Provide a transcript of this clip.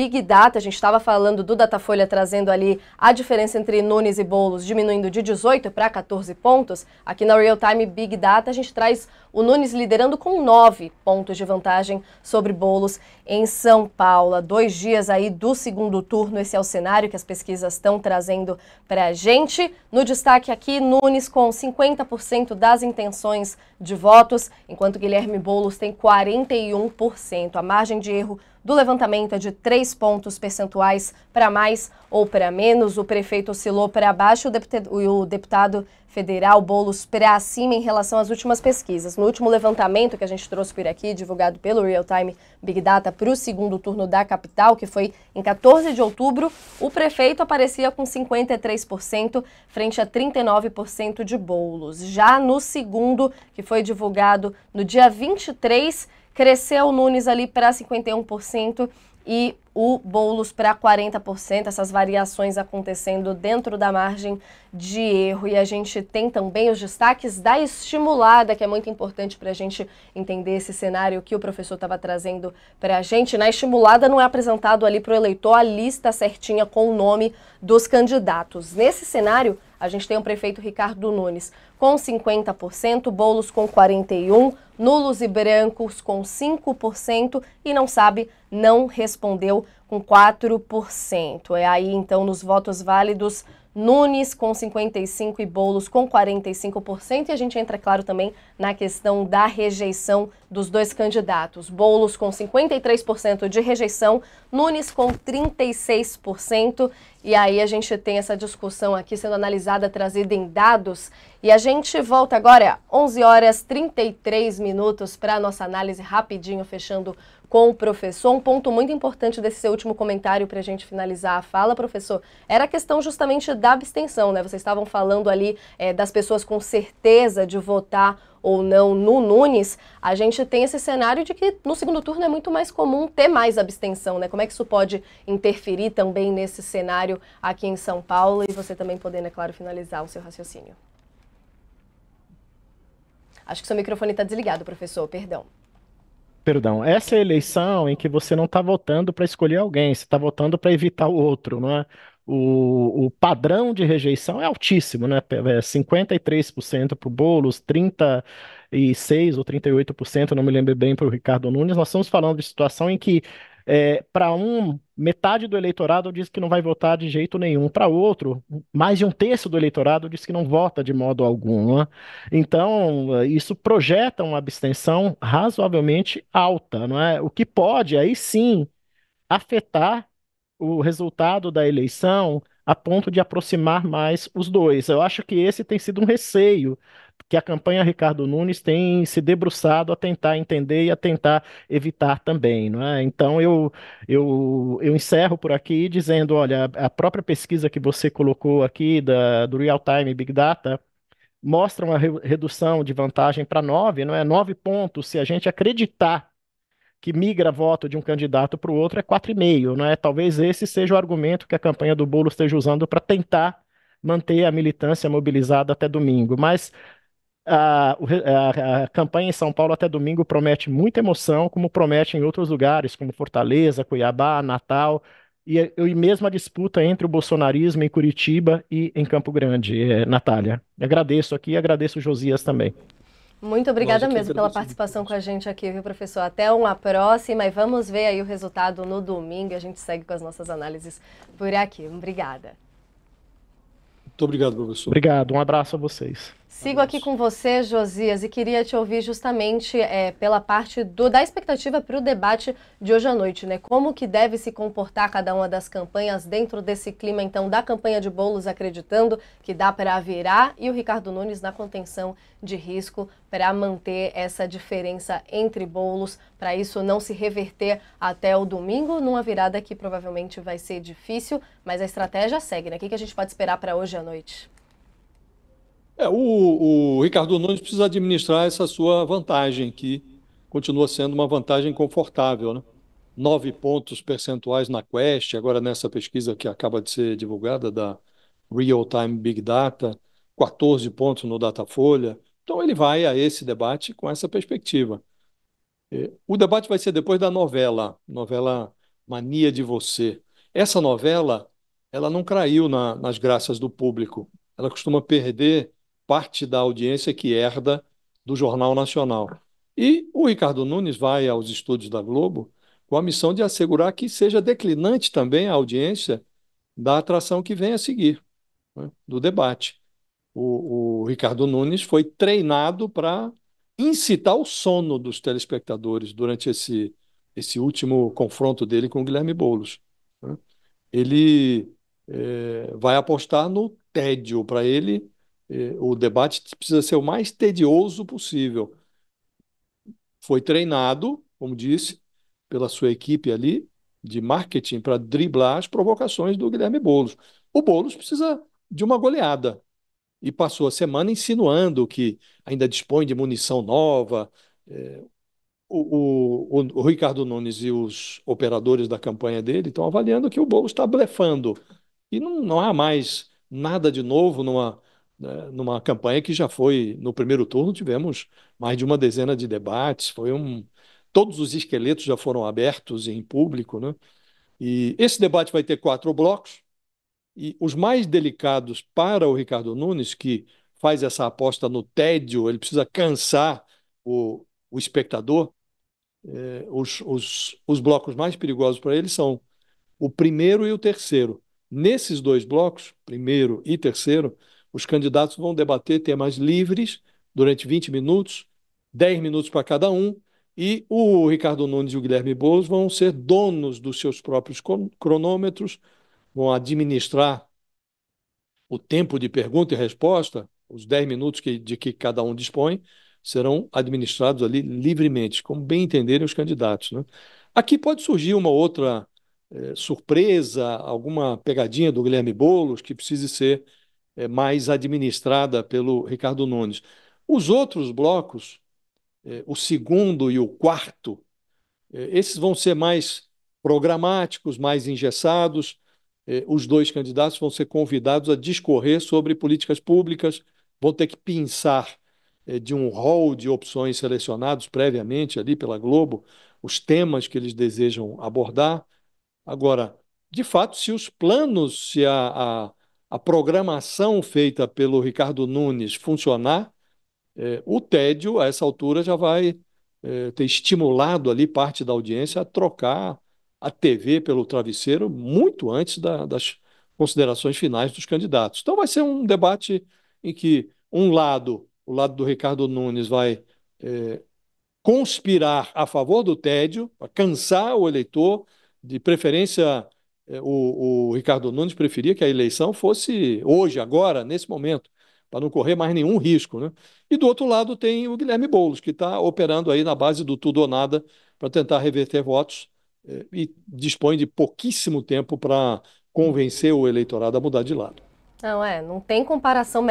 Big Data, a gente estava falando do Datafolha trazendo ali a diferença entre Nunes e Boulos diminuindo de 18 para 14 pontos. Aqui na Real Time Big Data a gente traz o Nunes liderando com 9 pontos de vantagem sobre Boulos em São Paulo. Dois dias aí do segundo turno, esse é o cenário que as pesquisas estão trazendo para a gente. No destaque aqui, Nunes com 50% das intenções de votos, enquanto Guilherme Boulos tem 41%. A margem de erro do levantamento é de 3 pontos percentuais para mais ou para menos. O prefeito oscilou para baixo e o deputado federal Bolos para cima em relação às últimas pesquisas. No último levantamento que a gente trouxe por aqui, divulgado pelo Real Time Big Data para o segundo turno da capital, que foi em 14 de outubro, o prefeito aparecia com 53% frente a 39% de Bolos. Já no segundo, que foi divulgado no dia 23 Cresceu o Nunes ali para 51% e o Boulos para 40%, essas variações acontecendo dentro da margem de erro. E a gente tem também os destaques da estimulada, que é muito importante para a gente entender esse cenário que o professor estava trazendo para a gente. Na estimulada não é apresentado ali para o eleitor a lista certinha com o nome dos candidatos. Nesse cenário, a gente tem o prefeito Ricardo Nunes com 50%, Bolos com 41%, nulos e brancos com 5% e não sabe, não respondeu com 4%. É aí então nos votos válidos Nunes com 55% e Boulos com 45%. E a gente entra, claro, também na questão da rejeição dos dois candidatos. Boulos com 53% de rejeição, Nunes com 36%. E aí a gente tem essa discussão aqui sendo analisada, trazida em dados. E a gente volta agora, 11 horas 33 minutos, para a nossa análise rapidinho, fechando com o professor. Um ponto muito importante desse seu último comentário para a gente finalizar a fala, professor, era a questão justamente da abstenção, né? Vocês estavam falando ali é, das pessoas com certeza de votar ou não no Nunes, a gente tem esse cenário de que no segundo turno é muito mais comum ter mais abstenção, né? Como é que isso pode interferir também nesse cenário aqui em São Paulo e você também podendo, é claro, finalizar o seu raciocínio? Acho que seu microfone está desligado, professor, perdão. Perdão, essa é a eleição em que você não está votando para escolher alguém, você está votando para evitar o outro, não é? O, o padrão de rejeição é altíssimo, né? 53% para o Boulos, 36% ou 38%, não me lembro bem, para o Ricardo Nunes. Nós estamos falando de situação em que é, para um, metade do eleitorado diz que não vai votar de jeito nenhum. Para outro, mais de um terço do eleitorado diz que não vota de modo algum. Né? Então, isso projeta uma abstenção razoavelmente alta, não é? O que pode, aí sim, afetar o resultado da eleição a ponto de aproximar mais os dois. Eu acho que esse tem sido um receio que a campanha Ricardo Nunes tem se debruçado a tentar entender e a tentar evitar também. Não é? Então, eu, eu, eu encerro por aqui dizendo: olha, a própria pesquisa que você colocou aqui da, do Real Time Big Data mostra uma re redução de vantagem para 9, não é? 9 pontos se a gente acreditar que migra voto de um candidato para o outro é 4,5, não é? Talvez esse seja o argumento que a campanha do Bolo esteja usando para tentar manter a militância mobilizada até domingo, mas a, a, a, campanha em São Paulo até domingo promete muita emoção, como promete em outros lugares, como Fortaleza, Cuiabá, Natal, e, e mesmo a disputa entre o bolsonarismo em Curitiba e em Campo Grande, é, Natália. Agradeço aqui e agradeço o Josias também. Muito obrigada mesmo pela participação com a gente aqui, viu, professor? Até uma próxima e vamos ver aí o resultado no domingo. A gente segue com as nossas análises por aqui. Obrigada. Muito obrigado, professor. Obrigado, um abraço a vocês. Sigo aqui com você, Josias, e queria te ouvir justamente é, pela parte do, da expectativa para o debate de hoje à noite, né? Como que deve se comportar cada uma das campanhas dentro desse clima, então, da campanha de bolos acreditando que dá para virar e o Ricardo Nunes na contenção de risco para manter essa diferença entre bolos, para isso não se reverter até o domingo, numa virada que provavelmente vai ser difícil, mas a estratégia segue, né? O que, que a gente pode esperar para hoje à noite? É, o, o Ricardo Nunes precisa administrar essa sua vantagem, que continua sendo uma vantagem confortável, né? Nove pontos percentuais na Quest, agora nessa pesquisa que acaba de ser divulgada da Real Time Big Data, 14 pontos no Datafolha. Então ele vai a esse debate com essa perspectiva. O debate vai ser depois da novela, novela Mania de Você. Essa novela, ela não caiu na, nas graças do público. Ela costuma perder parte da audiência que herda do Jornal Nacional. E o Ricardo Nunes vai aos estúdios da Globo com a missão de assegurar que seja declinante também a audiência da atração que vem a seguir, né, do debate. O, o Ricardo Nunes foi treinado para incitar o sono dos telespectadores durante esse, esse último confronto dele com o Guilherme Boulos. Né. Ele é, vai apostar no tédio para ele é, o debate precisa ser o mais tedioso possível. Foi treinado, como disse, pela sua equipe ali de marketing para driblar as provocações do Guilherme Boulos. O Boulos precisa de uma goleada e passou a semana insinuando que ainda dispõe de munição nova. É, o, o, o Ricardo Nunes e os operadores da campanha dele estão avaliando que o Boulos está blefando. E não, não há mais nada de novo numa né, numa campanha que já foi, no primeiro turno, tivemos mais de uma dezena de debates, foi um. Todos os esqueletos já foram abertos em público, né? E esse debate vai ter quatro blocos, e os mais delicados para o Ricardo Nunes, que faz essa aposta no tédio, ele precisa cansar o, o espectador. Eh, os, os, os blocos mais perigosos para ele são o primeiro e o terceiro. Nesses dois blocos, primeiro e terceiro, os candidatos vão debater temas livres durante 20 minutos, 10 minutos para cada um, e o Ricardo Nunes e o Guilherme Boulos vão ser donos dos seus próprios cronômetros, vão administrar o tempo de pergunta e resposta, os 10 minutos que, de que cada um dispõe, serão administrados ali livremente, como bem entenderem os candidatos. Né? Aqui pode surgir uma outra eh, surpresa, alguma pegadinha do Guilherme Boulos que precise ser é, mais administrada pelo Ricardo Nunes. Os outros blocos, é, o segundo e o quarto, é, esses vão ser mais programáticos, mais engessados. É, os dois candidatos vão ser convidados a discorrer sobre políticas públicas, vão ter que pensar é, de um rol de opções selecionados previamente ali pela Globo, os temas que eles desejam abordar. Agora, de fato, se os planos, se a, a, a programação feita pelo Ricardo Nunes funcionar, é, o tédio, a essa altura, já vai é, ter estimulado ali parte da audiência a trocar a TV pelo travesseiro muito antes da, das considerações finais dos candidatos. Então, vai ser um debate em que um lado, o lado do Ricardo Nunes, vai é, conspirar a favor do tédio, para cansar o eleitor, de preferência é, o, o Ricardo Nunes preferia que a eleição fosse hoje, agora, nesse momento, para não correr mais nenhum risco. Né? E do outro lado tem o Guilherme Boulos, que está operando aí na base do tudo ou nada para tentar reverter votos é, e dispõe de pouquíssimo tempo para convencer o eleitorado a mudar de lado. Não é, não tem comparação